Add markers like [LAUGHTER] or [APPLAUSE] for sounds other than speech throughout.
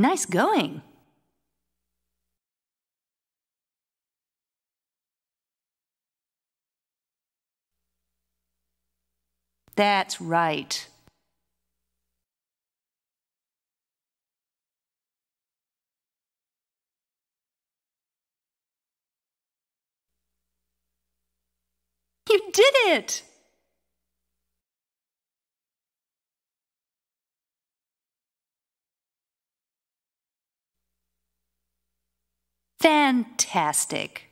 Nice going. That's right. You did it! Fantastic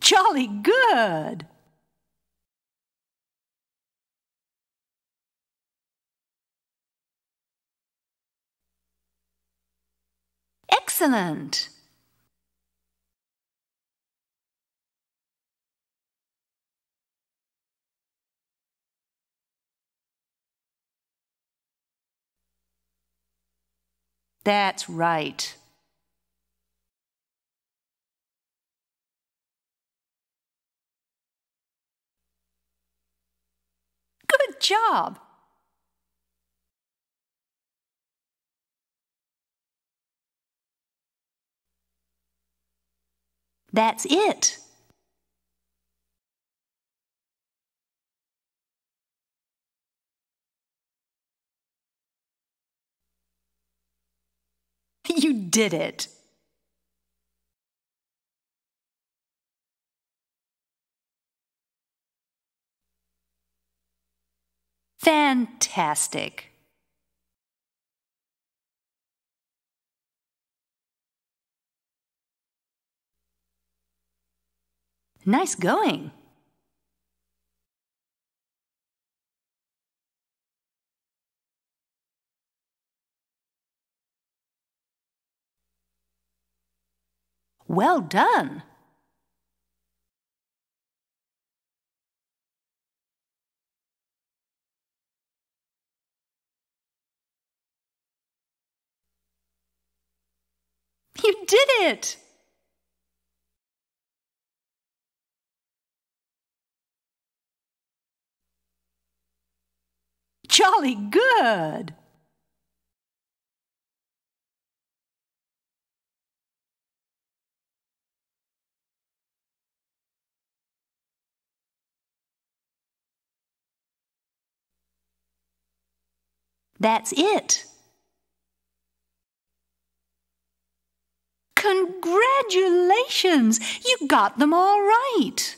jolly good. Excellent. That's right. Good job. That's it. [LAUGHS] you did it. Fantastic. Nice going. Well done! You did it! Jolly good! That's it. Congratulations! You got them all right.